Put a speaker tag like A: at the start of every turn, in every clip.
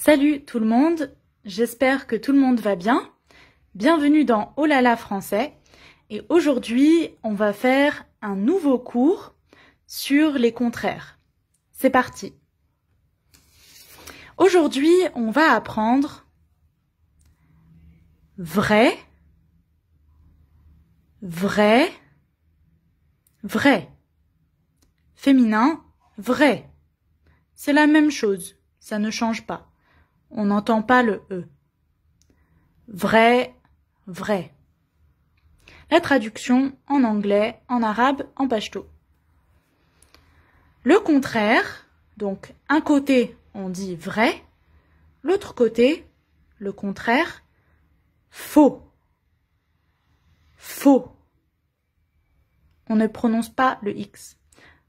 A: Salut tout le monde, j'espère que tout le monde va bien. Bienvenue dans Oh français. Et aujourd'hui, on va faire un nouveau cours sur les contraires. C'est parti. Aujourd'hui, on va apprendre vrai, vrai, vrai. Féminin, vrai. C'est la même chose, ça ne change pas. On n'entend pas le E. Vrai, vrai. La traduction en anglais, en arabe, en pashto. Le contraire, donc un côté on dit vrai, l'autre côté, le contraire, faux. Faux. On ne prononce pas le X.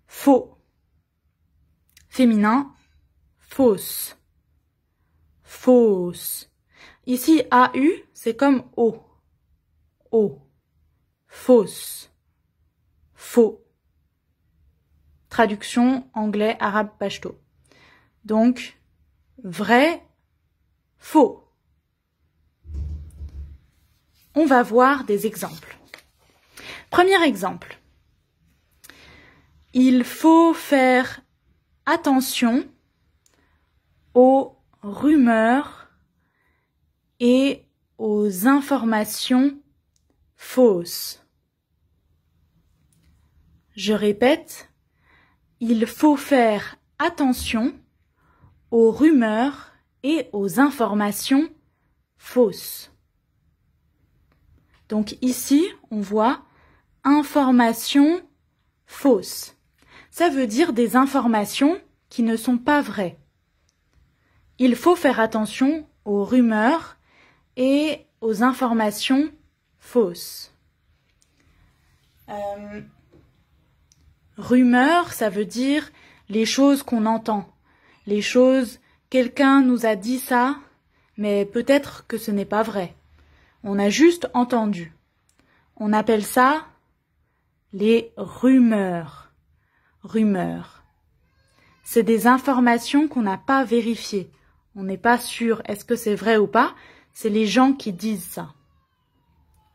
A: Faux. Féminin, fausse fausse. Ici, U c'est comme O. O. Fausse. Faux. Traduction anglais, arabe, pachto. Donc, vrai, faux. On va voir des exemples. Premier exemple. Il faut faire attention au rumeurs et aux informations fausses. Je répète, il faut faire attention aux rumeurs et aux informations fausses. Donc ici, on voit informations fausses. Ça veut dire des informations qui ne sont pas vraies il faut faire attention aux rumeurs et aux informations fausses. Euh, rumeurs, ça veut dire les choses qu'on entend, les choses quelqu'un nous a dit ça, mais peut-être que ce n'est pas vrai. On a juste entendu. On appelle ça les rumeurs. Rumeurs. C'est des informations qu'on n'a pas vérifiées, on n'est pas sûr est-ce que c'est vrai ou pas. C'est les gens qui disent ça.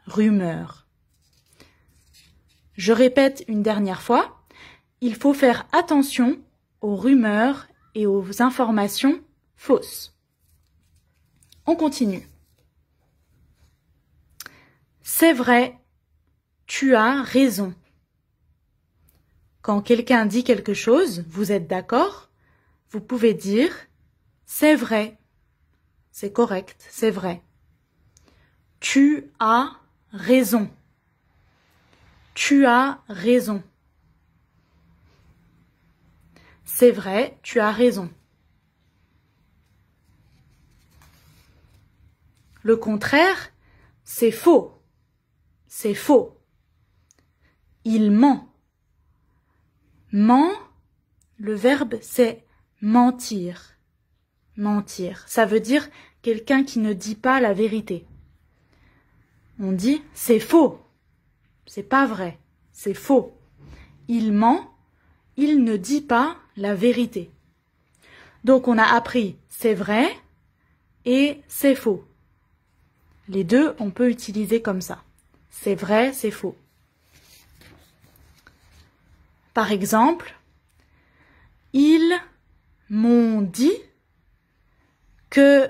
A: Rumeur. Je répète une dernière fois, il faut faire attention aux rumeurs et aux informations fausses. On continue. C'est vrai, tu as raison. Quand quelqu'un dit quelque chose, vous êtes d'accord, vous pouvez dire c'est vrai. C'est correct, c'est vrai. Tu as raison. Tu as raison. C'est vrai, tu as raison. Le contraire, c'est faux. C'est faux. Il ment. Ment, le verbe c'est mentir. Mentir, ça veut dire quelqu'un qui ne dit pas la vérité. On dit c'est faux. C'est pas vrai. C'est faux. Il ment, il ne dit pas la vérité. Donc on a appris c'est vrai et c'est faux. Les deux, on peut utiliser comme ça. C'est vrai, c'est faux. Par exemple, ils m'ont dit que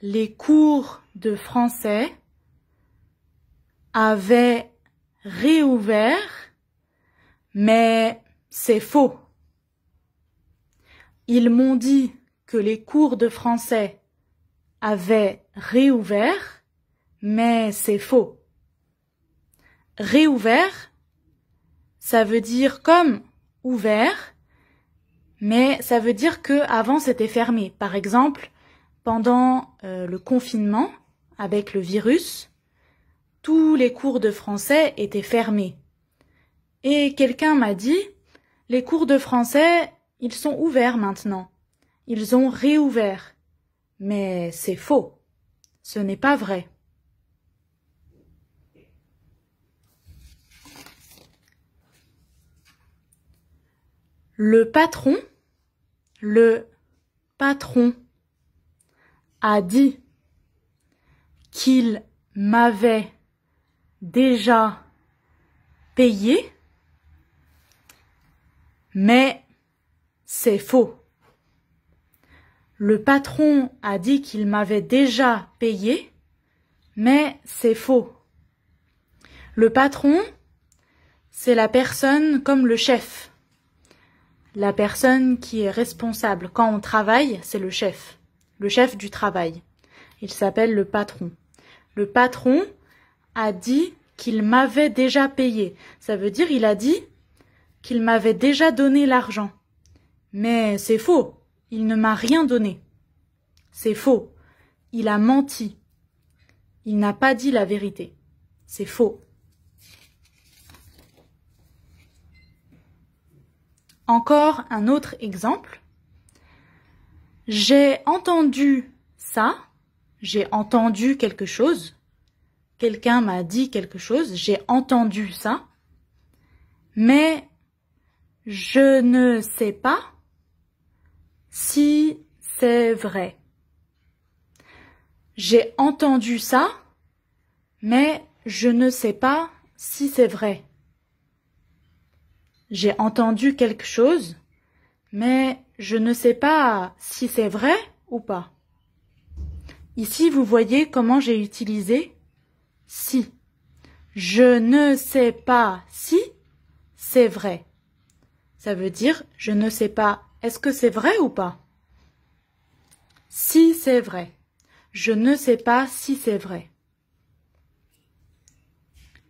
A: les cours de français avaient réouvert, mais c'est faux. Ils m'ont dit que les cours de français avaient réouvert, mais c'est faux. Réouvert, ça veut dire comme ouvert, mais ça veut dire que avant c'était fermé. Par exemple, pendant euh, le confinement, avec le virus, tous les cours de français étaient fermés. Et quelqu'un m'a dit, les cours de français, ils sont ouverts maintenant. Ils ont réouvert. Mais c'est faux. Ce n'est pas vrai. Le patron, le patron a dit qu'il m'avait déjà payé, mais c'est faux. Le patron a dit qu'il m'avait déjà payé, mais c'est faux. Le patron, c'est la personne comme le chef. La personne qui est responsable. Quand on travaille, c'est le chef le chef du travail. Il s'appelle le patron. Le patron a dit qu'il m'avait déjà payé. Ça veut dire il a dit qu'il m'avait déjà donné l'argent. Mais c'est faux. Il ne m'a rien donné. C'est faux. Il a menti. Il n'a pas dit la vérité. C'est faux. Encore un autre exemple. J'ai entendu ça. J'ai entendu quelque chose. Quelqu'un m'a dit quelque chose. J'ai entendu ça. Mais je ne sais pas si c'est vrai. J'ai entendu ça, mais je ne sais pas si c'est vrai. J'ai entendu quelque chose, mais je ne sais pas si c'est vrai ou pas. Ici, vous voyez comment j'ai utilisé si. Je ne sais pas si c'est vrai. Ça veut dire je ne sais pas est-ce que c'est vrai ou pas. Si c'est vrai. Je ne sais pas si c'est vrai.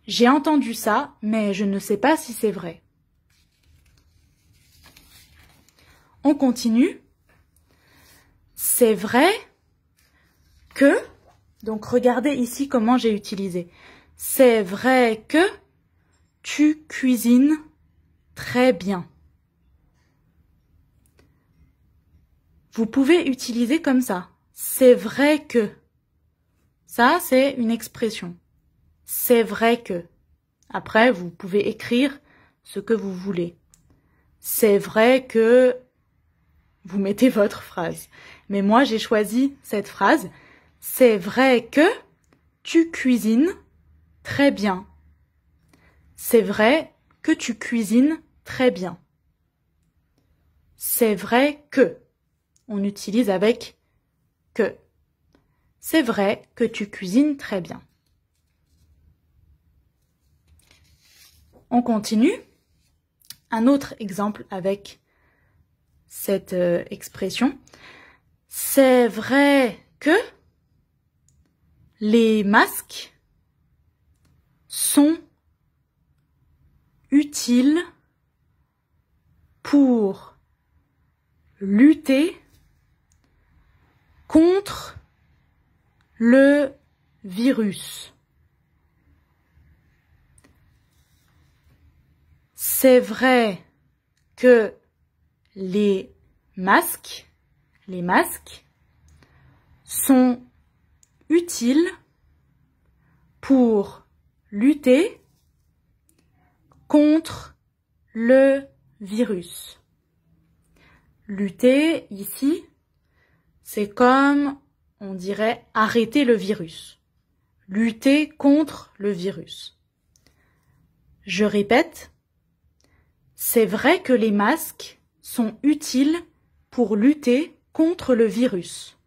A: J'ai entendu ça, mais je ne sais pas si c'est vrai. on continue. C'est vrai que, donc regardez ici comment j'ai utilisé. C'est vrai que tu cuisines très bien. Vous pouvez utiliser comme ça. C'est vrai que. Ça, c'est une expression. C'est vrai que. Après, vous pouvez écrire ce que vous voulez. C'est vrai que vous mettez votre phrase. Mais moi, j'ai choisi cette phrase. C'est vrai que tu cuisines très bien. C'est vrai que tu cuisines très bien. C'est vrai que. On utilise avec que. C'est vrai que tu cuisines très bien. On continue. Un autre exemple avec cette euh, expression. C'est vrai que les masques sont utiles pour lutter contre le virus. C'est vrai que les masques, les masques sont utiles pour lutter contre le virus. Lutter ici, c'est comme on dirait arrêter le virus. Lutter contre le virus. Je répète, c'est vrai que les masques sont utiles pour lutter contre le virus.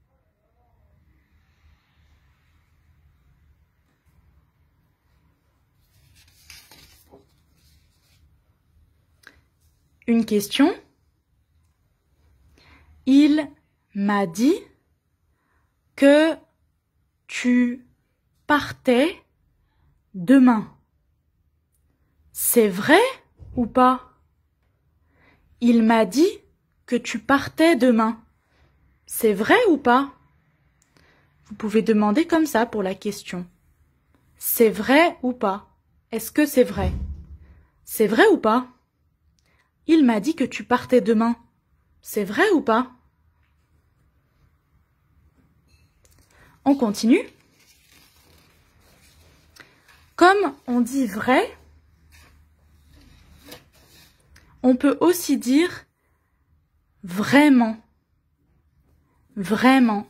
A: Une question. Il m'a dit que tu partais demain. C'est vrai ou pas il m'a dit que tu partais demain. C'est vrai ou pas Vous pouvez demander comme ça pour la question. C'est vrai ou pas Est-ce que c'est vrai C'est vrai ou pas Il m'a dit que tu partais demain. C'est vrai ou pas On continue Comme on dit vrai, on peut aussi dire vraiment, vraiment.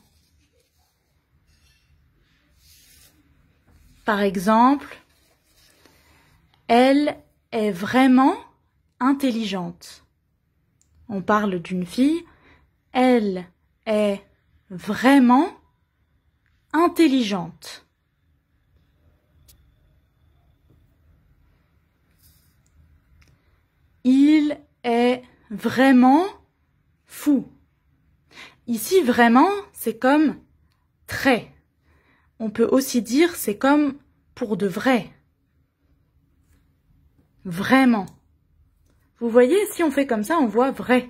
A: Par exemple, elle est vraiment intelligente. On parle d'une fille, elle est vraiment intelligente. Il est vraiment fou. Ici, vraiment, c'est comme très. On peut aussi dire c'est comme pour de vrai. Vraiment. Vous voyez, si on fait comme ça, on voit vrai.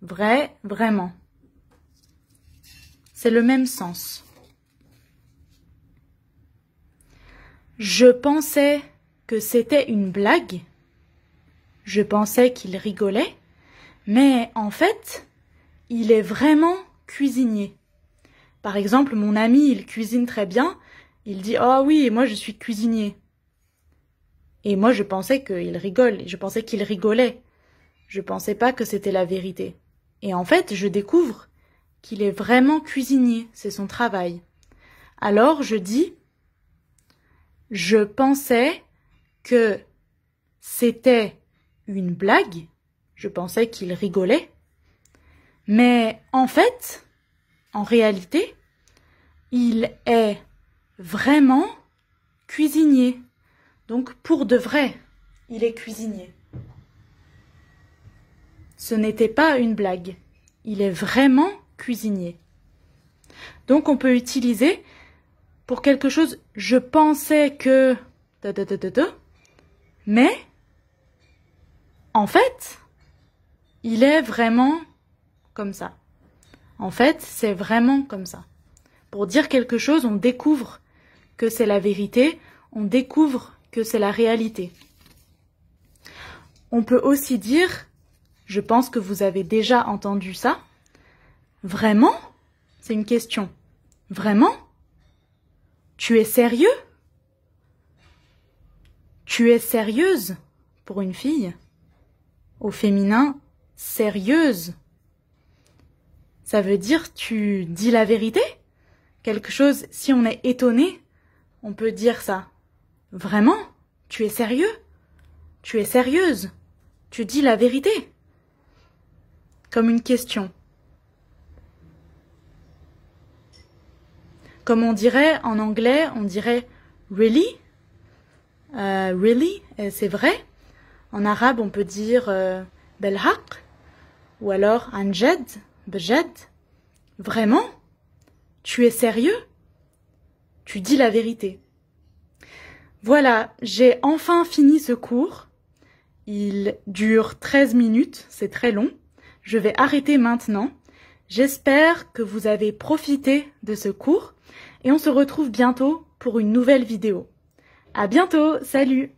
A: Vrai, vraiment. C'est le même sens. Je pensais que c'était une blague je pensais qu'il rigolait, mais en fait, il est vraiment cuisinier. Par exemple, mon ami, il cuisine très bien, il dit oh oui, moi je suis cuisinier. Et moi je pensais qu'il rigole, je pensais qu'il rigolait. Je pensais pas que c'était la vérité. Et en fait, je découvre qu'il est vraiment cuisinier, c'est son travail. Alors je dis Je pensais que c'était une blague. Je pensais qu'il rigolait. Mais en fait, en réalité, il est vraiment cuisinier. Donc pour de vrai, il est cuisinier. Ce n'était pas une blague. Il est vraiment cuisinier. Donc on peut utiliser pour quelque chose, je pensais que... mais en fait, il est vraiment comme ça. En fait, c'est vraiment comme ça. Pour dire quelque chose, on découvre que c'est la vérité, on découvre que c'est la réalité. On peut aussi dire, je pense que vous avez déjà entendu ça, vraiment C'est une question. Vraiment Tu es sérieux Tu es sérieuse pour une fille au féminin sérieuse. Ça veut dire tu dis la vérité Quelque chose, si on est étonné, on peut dire ça. Vraiment Tu es sérieux Tu es sérieuse Tu dis la vérité Comme une question. Comme on dirait en anglais, on dirait really euh, Really euh, C'est vrai en arabe, on peut dire euh, belhaq ou alors Anjed, bejad. Vraiment Tu es sérieux Tu dis la vérité. Voilà, j'ai enfin fini ce cours. Il dure 13 minutes, c'est très long. Je vais arrêter maintenant. J'espère que vous avez profité de ce cours et on se retrouve bientôt pour une nouvelle vidéo. À bientôt, salut